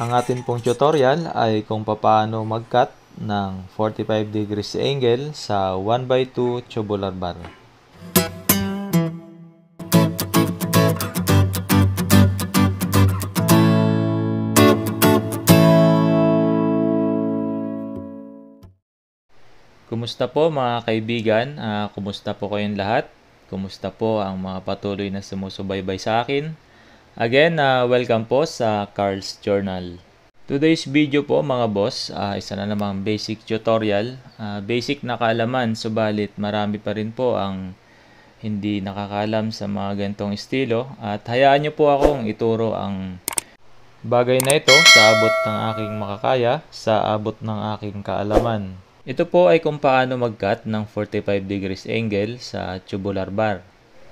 Ang atin pong tutorial ay kung paano mag-cut ng 45 degrees angle sa 1x2 tubular bar. Kumusta po mga kaibigan? Uh, kumusta po kayong lahat? Kumusta po ang mga patuloy na sumusubaybay sa akin? Again, uh, welcome po sa Carl's Journal. Today's video po mga boss, uh, isa na namang basic tutorial. Uh, basic na kaalaman, subalit marami pa rin po ang hindi nakakalam sa mga gantong estilo. At hayaan nyo po akong ituro ang bagay na ito sa abot ng aking makakaya, sa abot ng aking kaalaman. Ito po ay kung paano mag-cut ng 45 degrees angle sa tubular bar.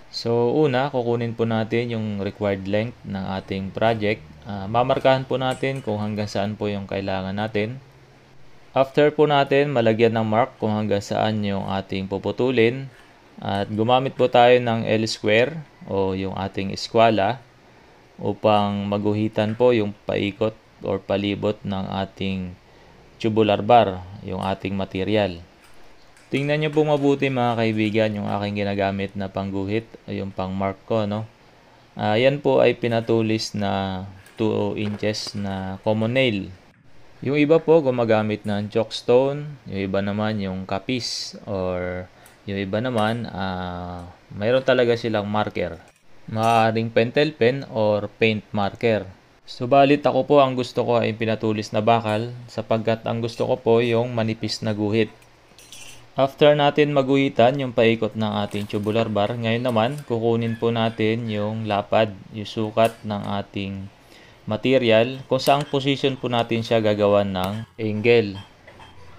So una, kukunin po natin yung required length ng ating project. Uh, mamarkahan po natin kung hanggang saan po yung kailangan natin. After po natin, malagyan ng mark kung hanggang saan yung ating puputulin. At gumamit po tayo ng L-square o yung ating eskwala upang maguhitan po yung paikot or palibot ng ating tubular bar, yung ating material. Tingnan nyo pong mabuti mga kaibigan yung aking ginagamit na pangguhit, yung pang mark ko, no? Uh, yan po ay pinatulis na 2 inches na common nail. Yung iba po gumagamit ng stone, yung iba naman yung kapis or yung iba naman uh, mayroon talaga silang marker. Maaaring pentel pen or paint marker. Subalit ako po ang gusto ko ay pinatulis na bakal sapagkat ang gusto ko po yung manipis na guhit. After natin maguhitan yung paikot ng ating tubular bar, ngayon naman kukunin po natin yung lapad, yung sukat ng ating material kung saang position po natin siya gagawa ng angle.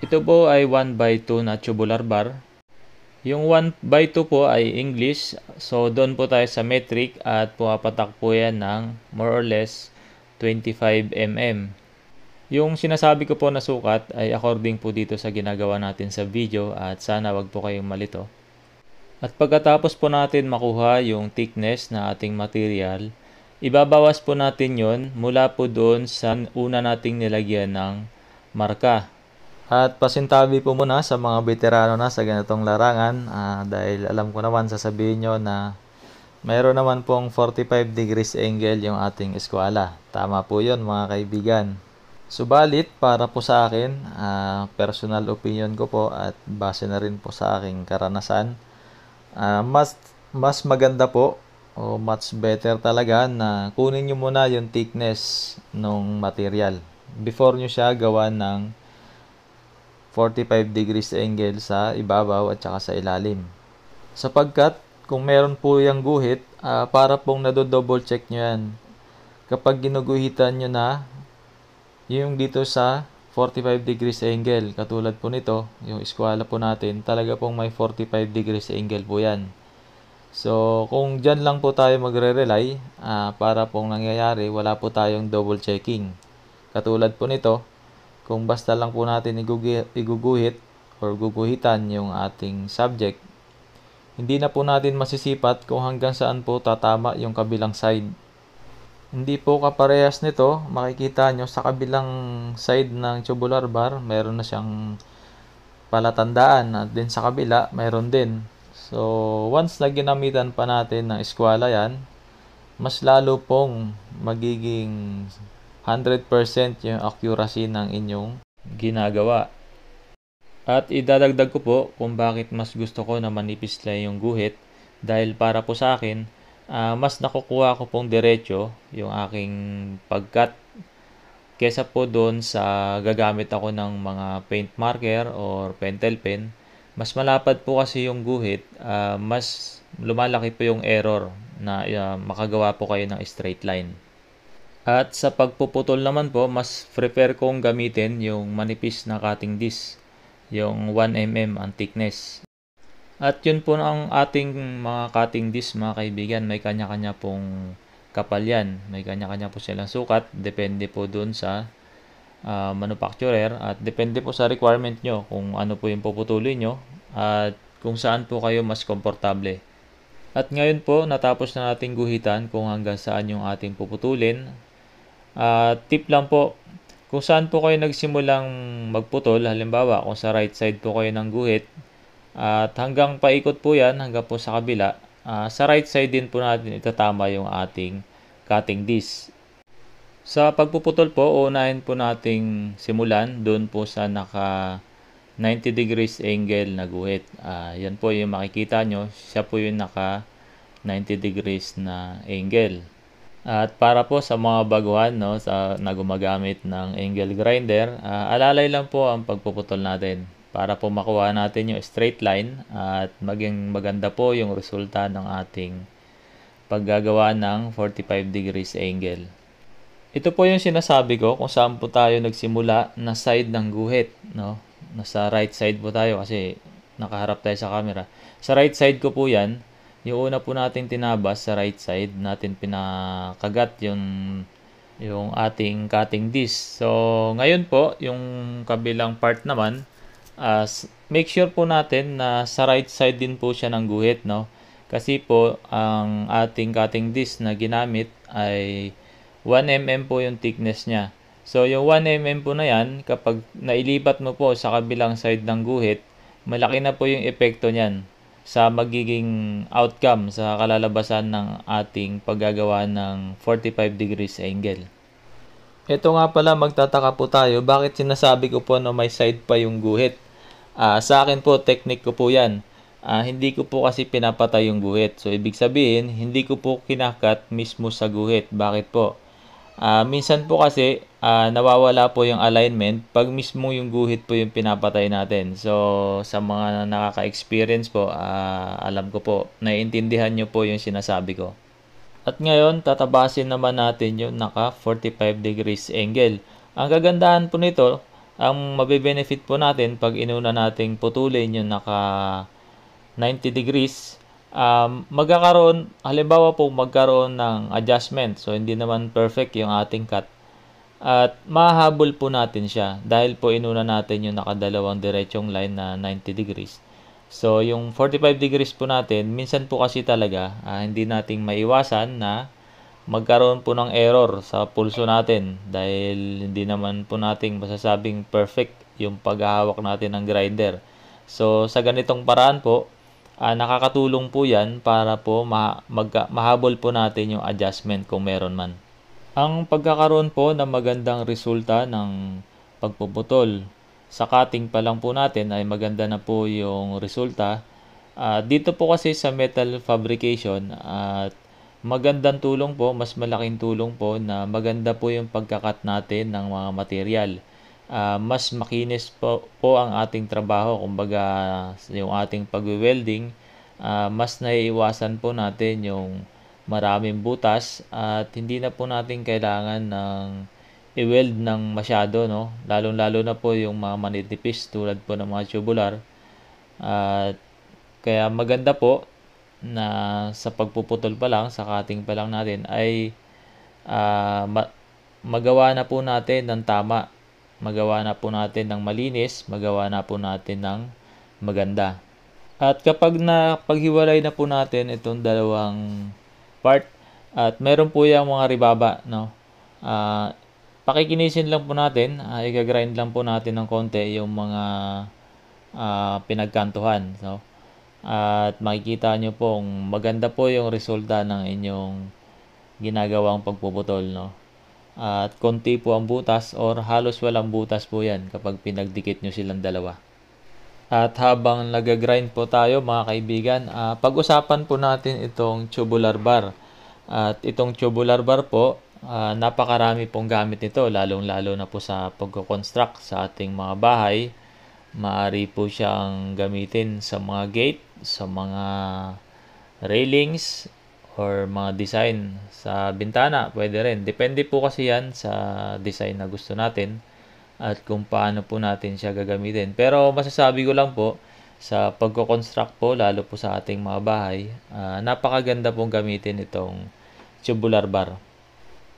Ito po ay 1 by 2 na tubular bar. Yung 1 by 2 po ay English, so doon po tayo sa metric at pumapatak po yan ng more or less 25 mm. Yung sinasabi ko po na sukat ay according po dito sa ginagawa natin sa video at sana wag po kayong malito. At pagkatapos po natin makuha yung thickness na ating material, ibabawas po natin yon mula po doon sa una nating nilagyan ng marka. At pasintabi po muna sa mga veterano na sa ganitong larangan uh, dahil alam ko naman sasabihin nyo na mayroon naman pong 45 degrees angle yung ating eskwala. Tama po yon mga kaibigan. Subalit, para po sa akin, uh, personal opinion ko po at base na rin po sa aking karanasan, uh, mas, mas maganda po o much better talaga na kunin nyo muna yung thickness ng material before nyo siya gawa ng 45 degrees angle sa ibabaw at saka sa ilalim. Sapagkat kung meron po yung guhit, uh, para pong nado-double check nyo yan. Kapag ginuguhitan nyo na, yung dito sa 45 degrees angle, katulad po nito, yung eskwala po natin, talaga pong may 45 degrees angle po yan. So, kung dyan lang po tayo magre-rely, uh, para pong nangyayari, wala po tayong double checking. Katulad po nito, kung basta lang po natin iguguhit or guguhitan yung ating subject, hindi na po natin masisipat kung hanggang saan po tatama yung kabilang side hindi po kaparehas nito. Makikita nyo sa kabilang side ng tubular bar, meron na siyang palatandaan at din sa kabila, meron din. So, once na ginamitan pa natin ng eskwala yan, mas lalo pong magiging 100% yung accuracy ng inyong ginagawa. At idadagdag ko po kung bakit mas gusto ko na manipis lang yung guhit dahil para po sa akin, uh, mas nakukuha ko pong diretso yung aking pagkat kesa po doon sa gagamit ako ng mga paint marker or pentel pen mas malapad po kasi yung guhit uh, mas lumalaki po yung error na uh, makagawa po kayo ng straight line at sa pagpuputol naman po mas prefer kong gamitin yung manipis na cutting disc yung 1mm ang thickness at yun po ang ating mga cutting disc mga kaibigan. May kanya-kanya pong kapal yan. May kanya-kanya po silang sukat. Depende po dun sa uh, manufacturer at depende po sa requirement nyo kung ano po yung puputulin nyo at kung saan po kayo mas komportable. At ngayon po, natapos na nating guhitan kung hanggang saan yung ating puputulin. At ah, tip lang po, kung saan po kayo nagsimulang magputol, halimbawa kung sa right side po kayo ng guhit, at hanggang paikot po yan, hanggang po sa kabila. Uh, sa right side din po natin itatama yung ating cutting disc. Sa pagpuputol po, unahin po nating simulan doon po sa naka 90 degrees angle na guhit. Uh, yan po yung makikita nyo. Siya po yung naka 90 degrees na angle. At para po sa mga baguhan no, sa, na gumagamit ng angle grinder, uh, alalay lang po ang pagpuputol natin para po makuha natin yung straight line at maging maganda po yung resulta ng ating paggagawa ng 45 degrees angle. Ito po yung sinasabi ko kung saan po tayo nagsimula na side ng guhit. No? Nasa right side po tayo kasi nakaharap tayo sa camera. Sa right side ko po yan, yung una po natin tinabas sa right side, natin pinakagat yung yung ating cutting disc. So, ngayon po, yung kabilang part naman, uh, make sure po natin na sa right side din po siya ng guhit no kasi po ang ating cutting disc na ginamit ay 1 mm po yung thickness niya so yung 1 mm po na yan kapag nailipat mo po sa kabilang side ng guhit malaki na po yung epekto niyan sa magiging outcome sa kalalabasan ng ating paggagawa ng 45 degrees angle. Ito nga pala magtataka po tayo bakit sinasabi ko po na may side pa yung guhit. Uh, sa akin po, technique ko po yan. Uh, hindi ko po kasi pinapatay yung guhit. So, ibig sabihin, hindi ko po kinakat mismo sa guhit. Bakit po? Uh, minsan po kasi, uh, nawawala po yung alignment pag mismo yung guhit po yung pinapatay natin. So, sa mga nakaka-experience po, uh, alam ko po, naiintindihan nyo po yung sinasabi ko. At ngayon, tatabasin naman natin yung naka 45 degrees angle. Ang kagandahan po nito, ang mabe-benefit po natin pag inuna nating putulin yung naka 90 degrees, um, magkakaroon, halimbawa po magkaroon ng adjustment. So, hindi naman perfect yung ating cut. At mahabol po natin siya dahil po inuna natin yung nakadalawang diretsong line na 90 degrees. So, yung 45 degrees po natin, minsan po kasi talaga, uh, hindi nating maiwasan na magkaroon po ng error sa pulso natin dahil hindi naman po nating masasabing perfect yung paghahawak natin ng grinder. So sa ganitong paraan po, uh, nakakatulong po yan para po ma- mag- mahabol po natin yung adjustment kung meron man. Ang pagkakaroon po ng magandang resulta ng pagpuputol sa cutting pa lang po natin ay maganda na po yung resulta. Uh, dito po kasi sa metal fabrication at uh, Magandang tulong po, mas malaking tulong po na maganda po yung pagkakat natin ng mga material. Uh, mas makinis po, po ang ating trabaho, kumbaga yung ating pag-welding, uh, mas naiiwasan po natin yung maraming butas at hindi na po natin kailangan ng i-weld ng masyado no lalong lalo na po yung mga manitipis tulad po ng mga tubular at uh, kaya maganda po na sa pagpuputol pa lang, sa cutting pa lang natin ay uh, ma- magawa na po natin ng tama. Magawa na po natin ng malinis, magawa na po natin ng maganda. At kapag na paghiwalay na po natin itong dalawang part at meron po yung mga ribaba, no? Uh, pakikinisin lang po natin, uh, ah, i-grind lang po natin ng konti yung mga uh, pinagkantuhan, no? So, at makikita nyo pong maganda po yung resulta ng inyong ginagawang pagpuputol. No? At konti po ang butas or halos walang butas po yan kapag pinagdikit nyo silang dalawa. At habang nag-grind po tayo mga kaibigan, uh, pag-usapan po natin itong tubular bar. At itong tubular bar po, uh, napakarami pong gamit nito, lalong-lalo na po sa pagko-construct sa ating mga bahay. Maari po siyang gamitin sa mga gate, sa mga railings or mga design sa bintana, pwede rin. Depende po kasi yan sa design na gusto natin at kung paano po natin siya gagamitin. Pero masasabi ko lang po, sa pagko-construct po, lalo po sa ating mga bahay, uh, napakaganda pong gamitin itong tubular bar.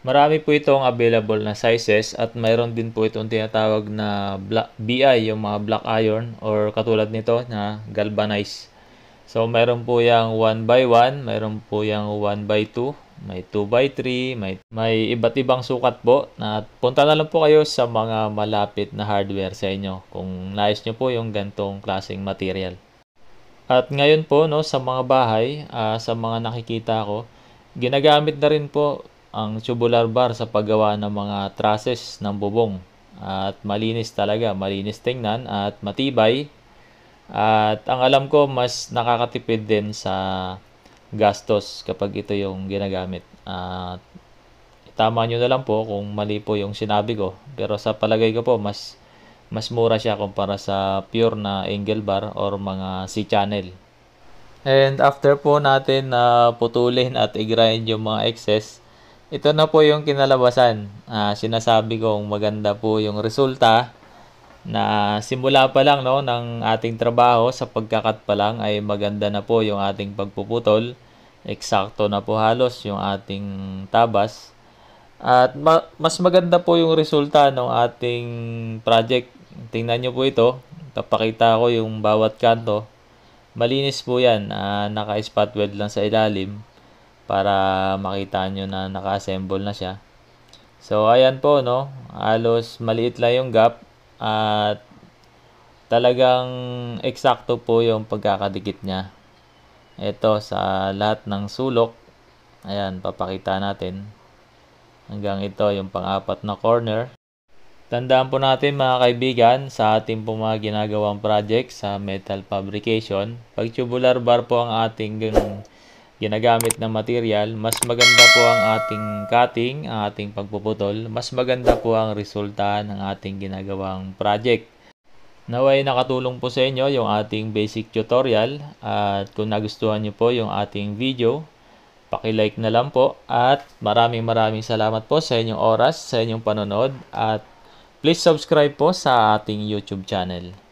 Marami po itong available na sizes at mayroon din po itong tinatawag na black, BI, yung mga black iron or katulad nito na galvanized So, mayroon po yung 1 by 1, mayroon po yung 1 by 2, may 2 by 3, may, may iba't ibang sukat po. At punta na lang po kayo sa mga malapit na hardware sa inyo kung nais nyo po yung gantong klaseng material. At ngayon po no, sa mga bahay, uh, sa mga nakikita ko, ginagamit na rin po ang tubular bar sa paggawa ng mga trusses ng bubong. At malinis talaga, malinis tingnan at matibay at ang alam ko, mas nakakatipid din sa gastos kapag ito yung ginagamit. At tama nyo na lang po kung mali po yung sinabi ko. Pero sa palagay ko po, mas mas mura siya kumpara sa pure na angle bar or mga C-channel. And after po natin na uh, putulin at i-grind yung mga excess, ito na po yung kinalabasan. Uh, sinasabi kong maganda po yung resulta na simula pa lang no ng ating trabaho sa pagkakat pa lang ay maganda na po yung ating pagpuputol. Eksakto na po halos yung ating tabas. At ma- mas maganda po yung resulta ng ating project. Tingnan nyo po ito. Kapakita ko yung bawat kanto. Malinis po yan. Uh, naka-spot weld lang sa ilalim para makita nyo na naka-assemble na siya. So, ayan po, no? Halos maliit lang yung gap at talagang eksakto po yung pagkakadikit niya. Ito sa lahat ng sulok. Ayan, papakita natin. Hanggang ito yung pang-apat na corner. Tandaan po natin mga kaibigan sa ating po mga ginagawang project sa metal fabrication. Pag tubular bar po ang ating ginagamit ng material, mas maganda po ang ating cutting, ang ating pagpuputol, mas maganda po ang resulta ng ating ginagawang project. Naway nakatulong po sa inyo yung ating basic tutorial at kung nagustuhan nyo po yung ating video, paki-like na lang po at maraming maraming salamat po sa inyong oras, sa inyong panonood at please subscribe po sa ating YouTube channel.